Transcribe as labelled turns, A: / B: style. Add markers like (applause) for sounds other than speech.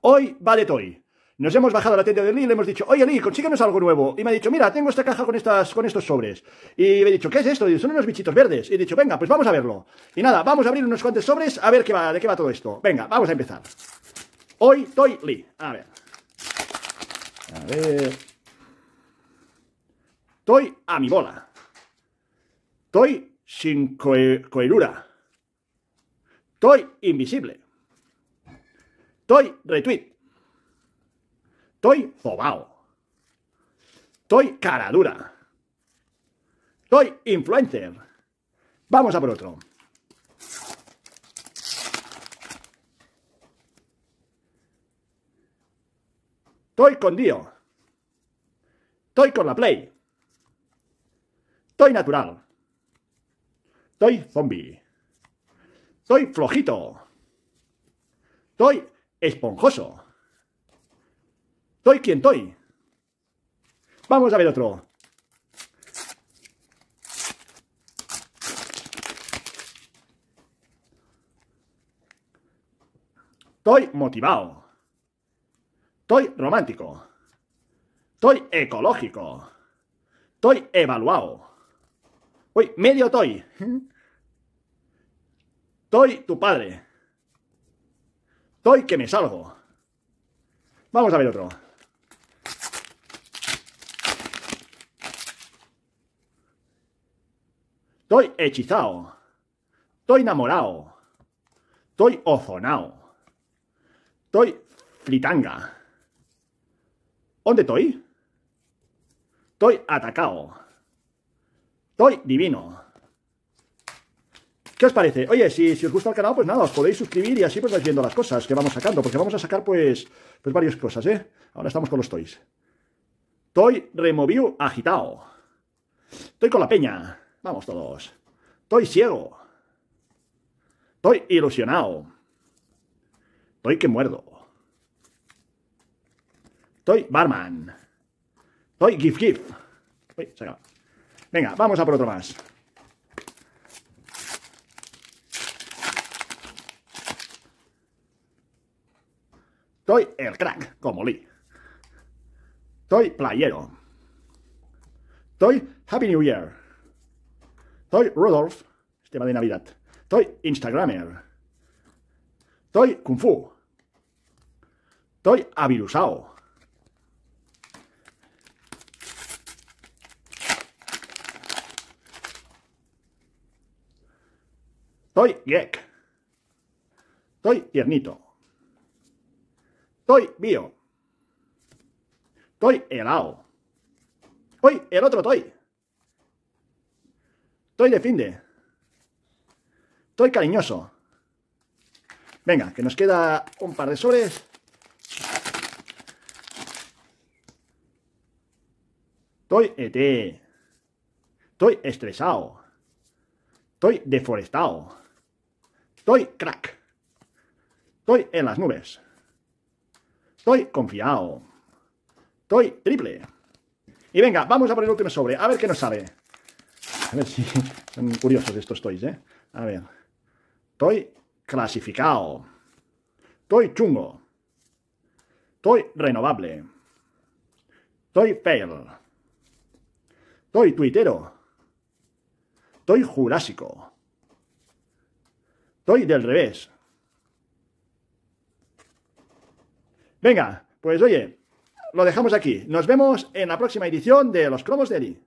A: hoy va de toy. Nos hemos bajado a la tienda de Lee y le hemos dicho, oye Lee, consíguenos algo nuevo. Y me ha dicho, mira, tengo esta caja con, estas, con estos sobres. Y me he dicho, ¿qué es esto? Y son unos bichitos verdes. Y he dicho, venga, pues vamos a verlo. Y nada, vamos a abrir unos cuantos sobres a ver qué va, de qué va todo esto. Venga, vamos a empezar. Hoy Toy Lee. A ver. A ver. Toy a mi bola. Toy sin coherura. Toy invisible. Toy retweet. Estoy zobao. Toy cara dura. influencer. Vamos a por otro. Estoy con Dio. Estoy con la Play. Estoy natural. Estoy zombie. Toy flojito. Estoy esponjoso. Toy quien toy. Vamos a ver otro. Toy motivado. Toy romántico. Toy ecológico. Toy evaluado. Uy, medio toy. (laughs) Toy tu padre. Estoy que me salgo. Vamos a ver otro. Estoy hechizado. Estoy enamorado. Estoy ozonado. Estoy flitanga. ¿Dónde estoy? Estoy atacado. Estoy divino. ¿Qué os parece? Oye, si, os gusta el canal, pues nada, os podéis suscribir y así pues vais viendo las cosas que vamos sacando, porque vamos a sacar pues, pues varias cosas, ¿eh? Ahora estamos con los toys. Toy removiu agitado. Toy con la peña. Vamos todos. Toy ciego. Toy ilusionado. Toy que muerdo. Toy barman. Toy gif gif. Venga, vamos a por otro más. Soy el crack, como Lee. Soy playero. Soy Happy New Year. Soy Rudolf, tema de Navidad. Soy Instagramer. Soy Kung Fu. Soy avirusao. Soy Yek. Soy tiernito. Estoy bio. Estoy helado. Hoy, el otro estoy. Estoy de finde. Estoy cariñoso. Venga, que nos queda un par de sobres. Estoy ET. Estoy estresado. Estoy deforestado. Estoy crack. Estoy en las nubes. Estoy confiado. Estoy triple. Y venga, vamos a poner el último sobre. A ver qué nos sale. A ver si (laughs) son curiosos estos toys, ¿eh? A ver. Estoy clasificado. Estoy chungo. Estoy renovable. Estoy fail. Estoy tuitero. Estoy jurásico. Estoy del revés. Venga, pues oye, lo dejamos aquí. Nos vemos en la próxima edición de Los Cromos de Eli.